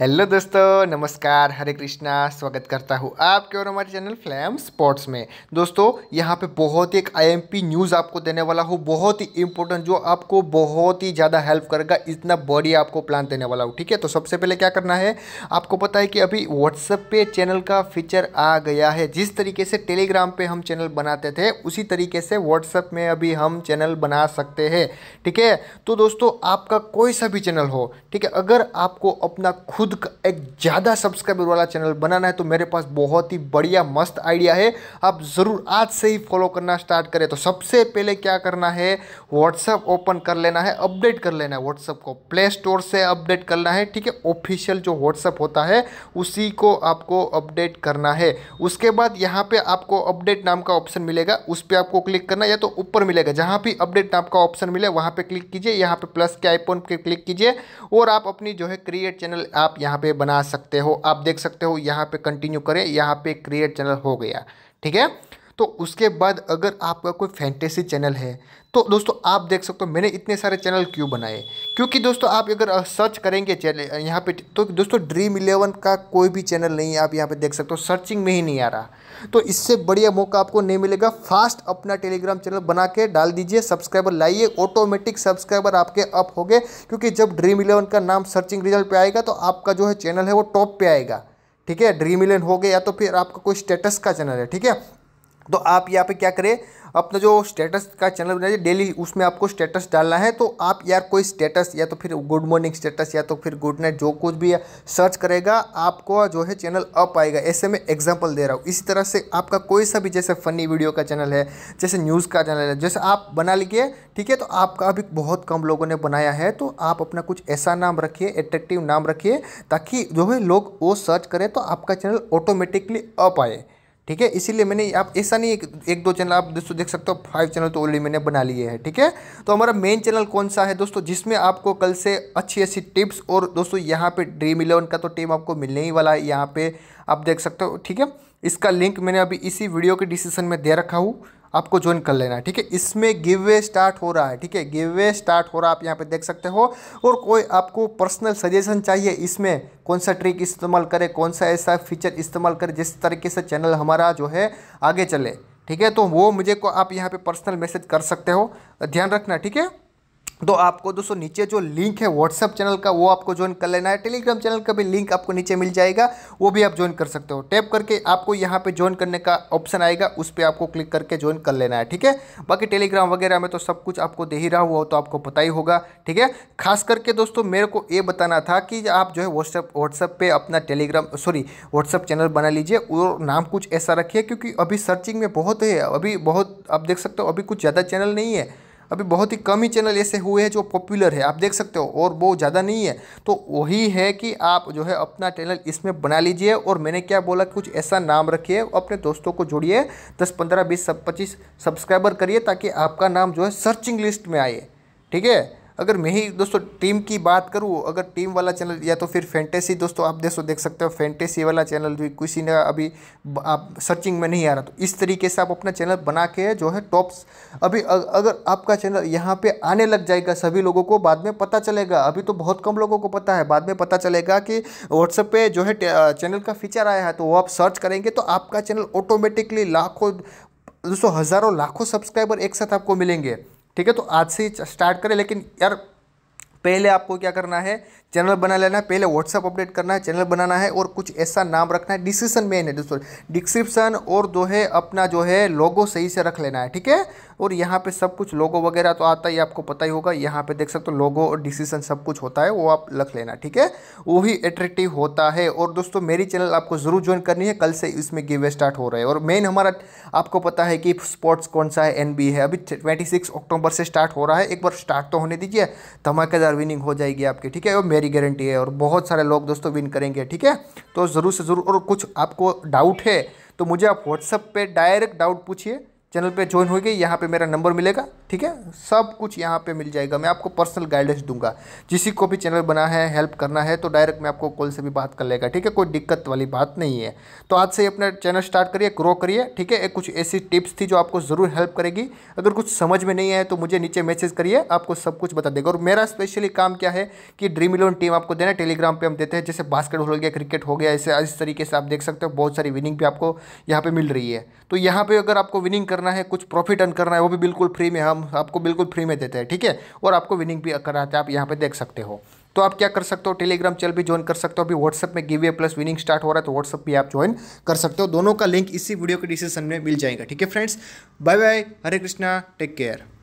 hello दोस्तों नमस्कार हरे कृष्णा स्वागत करता हूँ आपके और हमारे चैनल फ्लैम स्पोर्ट्स में दोस्तों यहाँ पे बहुत ही एक आईएमपी न्यूज़ आपको देने वाला हूँ बहुत ही इंपॉर्टेंट जो आपको बहुत ही ज़्यादा हेल्प करेगा इतना बड़ी आपको प्लान देने वाला हूँ ठीक है तो सबसे पहले क्या करना है आपको पता है कि अभी व्हाट्सएप पे चैनल का फीचर आ गया है जिस तरीके से टेलीग्राम पर हम चैनल बनाते थे उसी तरीके से व्हाट्सएप में अभी हम चैनल बना सकते हैं ठीक है तो दोस्तों आपका कोई सा भी चैनल हो ठीक है अगर आपको अपना खुद खुद एक ज़्यादा सब्सक्राइबर वाला चैनल बनाना है तो मेरे पास बहुत ही बढ़िया मस्त आइडिया है आप ज़रूर आज से ही फॉलो करना स्टार्ट करें तो सबसे पहले क्या करना है व्हाट्सअप ओपन कर लेना है अपडेट कर लेना है व्हाट्सअप को प्ले स्टोर से अपडेट करना है ठीक है ऑफिशियल जो व्हाट्सअप होता है उसी को आपको अपडेट करना है उसके बाद यहाँ पर आपको अपडेट नाम का ऑप्शन मिलेगा उस पर आपको क्लिक करना या तो ऊपर मिलेगा जहाँ भी अपडेट नाम का ऑप्शन मिले वहाँ पर क्लिक कीजिए यहाँ पर प्लस के आईपोन पर क्लिक कीजिए और आप अपनी जो है क्रिएट चैनल आप यहाँ पे बना सकते हो आप देख सकते हो यहाँ पे कंटिन्यू करें यहाँ पे क्रिएट चैनल हो गया ठीक है तो उसके बाद अगर आपका कोई फैंटेसी चैनल है तो दोस्तों आप देख सकते हो मैंने इतने सारे चैनल क्यों बनाए क्योंकि दोस्तों आप अगर सर्च करेंगे चैनल यहाँ पे तो दोस्तों ड्रीम इलेवन का कोई भी चैनल नहीं है आप यहाँ पे देख सकते हो सर्चिंग में ही नहीं आ रहा तो इससे बढ़िया मौका आपको नहीं मिलेगा फास्ट अपना टेलीग्राम चैनल बना के डाल दीजिए सब्सक्राइबर लाइए ऑटोमेटिक सब्सक्राइबर आपके अप हो गए क्योंकि जब ड्रीम इलेवन का नाम सर्चिंग रिजल्ट पर आएगा तो आपका जो है चैनल है वो टॉप पर आएगा ठीक है ड्रीम इलेवन हो गया या तो फिर आपका कोई स्टेटस का चैनल है ठीक है तो आप यहाँ पे क्या करें अपना जो स्टेटस का चैनल बनाइए डेली उसमें आपको स्टेटस डालना है तो आप यार कोई स्टेटस या तो फिर गुड मॉर्निंग स्टेटस या तो फिर गुड नाइट जो कुछ भी सर्च करेगा आपको जो है चैनल अप आएगा ऐसे में एग्जांपल दे रहा हूँ इसी तरह से आपका कोई सा भी जैसे फ़नी वीडियो का चैनल है जैसे न्यूज़ का चैनल है जैसे आप बना लीजिए ठीक है तो आपका अभी बहुत कम लोगों ने बनाया है तो आप अपना कुछ ऐसा नाम रखिए एट्रेक्टिव नाम रखिए ताकि जो है लोग वो सर्च करें तो आपका चैनल ऑटोमेटिकली अप आए ठीक है इसीलिए मैंने आप ऐसा नहीं एक, एक दो चैनल आप दोस्तों देख सकते हो फाइव चैनल तो ऑलरेडी मैंने बना लिए हैं ठीक है तो हमारा मेन चैनल कौन सा है दोस्तों जिसमें आपको कल से अच्छी अच्छी टिप्स और दोस्तों यहाँ पे ड्रीम इलेवन का तो टीम आपको मिलने ही वाला है यहाँ पे आप देख सकते हो ठीक है इसका लिंक मैंने अभी इसी वीडियो के डिस्क्रिप्शन में दे रखा हूँ आपको ज्वाइन कर लेना है ठीक है इसमें गिव वे स्टार्ट हो रहा है ठीक है गिव वे स्टार्ट हो रहा है आप यहाँ पे देख सकते हो और कोई आपको पर्सनल सजेशन चाहिए इसमें कौन सा ट्रिक इस्तेमाल करें कौन सा ऐसा फीचर इस्तेमाल करें जिस तरीके से चैनल हमारा जो है आगे चले ठीक है तो वो मुझे को आप यहाँ पर पर्सनल मैसेज कर सकते हो ध्यान रखना ठीक है तो आपको दोस्तों नीचे जो लिंक है व्हाट्सअप चैनल का वो आपको ज्वाइन कर लेना है टेलीग्राम चैनल का भी लिंक आपको नीचे मिल जाएगा वो भी आप ज्वाइन कर सकते हो टैप करके आपको यहाँ पे ज्वाइन करने का ऑप्शन आएगा उस पर आपको क्लिक करके ज्वाइन कर लेना है ठीक है बाकी टेलीग्राम वगैरह में तो सब कुछ आपको दे ही रहा हुआ तो आपको पता ही होगा ठीक है खास करके दोस्तों मेरे को ये बताना था कि आप जो है व्हाट्सअप व्हाट्सअप पर अपना टेलीग्राम सॉरी व्हाट्सअप चैनल बना लीजिए और नाम कुछ ऐसा रखिए क्योंकि अभी सर्चिंग में बहुत है अभी बहुत आप देख सकते हो अभी कुछ ज़्यादा चैनल नहीं है अभी बहुत ही कम ही चैनल ऐसे हुए हैं जो पॉपुलर है आप देख सकते हो और वो ज़्यादा नहीं है तो वही है कि आप जो है अपना चैनल इसमें बना लीजिए और मैंने क्या बोला कुछ ऐसा नाम रखिए अपने दोस्तों को जोड़िए दस पंद्रह बीस सब पच्चीस सब्सक्राइबर करिए ताकि आपका नाम जो है सर्चिंग लिस्ट में आए ठीक है अगर मैं ही दोस्तों टीम की बात करूँ अगर टीम वाला चैनल या तो फिर फैंटेसी दोस्तों आप दोस्तों देख सकते हो फैंटेसी वाला चैनल भी किसी ने अभी आप सर्चिंग में नहीं आ रहा तो इस तरीके से आप अपना चैनल बना के जो है टॉप्स अभी अगर आपका चैनल यहाँ पर आने लग जाएगा सभी लोगों को बाद में पता चलेगा अभी तो बहुत कम लोगों को पता है बाद में पता चलेगा कि व्हाट्सएप पर जो है चैनल का फीचर आया है तो वो आप सर्च करेंगे तो आपका चैनल ऑटोमेटिकली लाखों दोस्तों हज़ारों लाखों सब्सक्राइबर एक साथ आपको मिलेंगे ठीक है तो आज से ही स्टार्ट करें लेकिन यार पहले आपको क्या करना है चैनल बना लेना है पहले व्हाट्सअप अपडेट करना है चैनल बनाना है और कुछ ऐसा नाम रखना है डिस्क्रिप्शन में है दोस्तों डिस्क्रिप्शन और जो है अपना जो है लोगो सही से रख लेना है ठीक है और यहाँ पे सब कुछ लोगो वगैरह तो आता ही आपको पता ही होगा यहाँ पे देख सकते हो लोगो और डिस्क्रिप्शन सब कुछ होता है वो आप रख लेना ठीक है वही एट्रेक्टिव होता है और दोस्तों मेरी चैनल आपको ज़रूर ज्वाइन करनी है कल से इसमें गिवे स्टार्ट हो रहा है और मेन हमारा आपको पता है कि स्पोर्ट्स कौन सा है एन है अभी ट्वेंटी अक्टूबर से स्टार्ट हो रहा है एक बार स्टार्ट तो होने दीजिए धमाकेदार विनिंग हो जाएगी आपकी ठीक है और मेरी गारंटी है और बहुत सारे लोग दोस्तों विन करेंगे ठीक है तो ज़रूर से ज़रूर और कुछ आपको डाउट है तो मुझे आप व्हाट्सअप पे डायरेक्ट डाउट पूछिए चैनल पे ज्वाइन होगी यहाँ पे मेरा नंबर मिलेगा ठीक है सब कुछ यहाँ पे मिल जाएगा मैं आपको पर्सनल गाइडेंस दूंगा जिस को भी चैनल बना है हेल्प करना है तो डायरेक्ट मैं आपको कॉल से भी बात कर लेगा ठीक है कोई दिक्कत वाली बात नहीं है तो आज से अपना चैनल स्टार्ट करिए ग्रो करिए ठीक है कुछ ऐसी टिप्स थी जो आपको ज़रूर हेल्प करेगी अगर कुछ समझ में नहीं आए तो मुझे नीचे मैसेज करिए आपको सब कुछ बता देगा और मेरा स्पेशली काम क्या है कि ड्रीम इलेवन टीम आपको देना टेलीग्राम पर हम देते हैं जैसे बास्केटबॉल हो गया क्रिकेट हो गया ऐसे इस तरीके से आप देख सकते हो बहुत सारी विनिंग भी आपको यहाँ पर मिल रही है तो यहाँ पर अगर आपको विनिंग कर करना है कुछ प्रॉफिट अर्न करना है वो भी बिल्कुल फ्री में हम आपको बिल्कुल फ्री में देते हैं ठीक है और आपको विनिंग भी कराते हैं आप यहाँ पर देख सकते हो तो आप क्या कर सकते हो टेलीग्राम चैनल भी ज्वाइन कर सकते हो अभी व्हाट्सअप में गिवे प्लस विनिंग स्टार्ट हो रहा है तो व्हाट्सअप भी आप ज्वाइन कर सकते हो दोनों का लिंक इसी वीडियो के डिस्क्रिप्शन में मिल जाएगा ठीक है friends bye bye Hare Krishna take care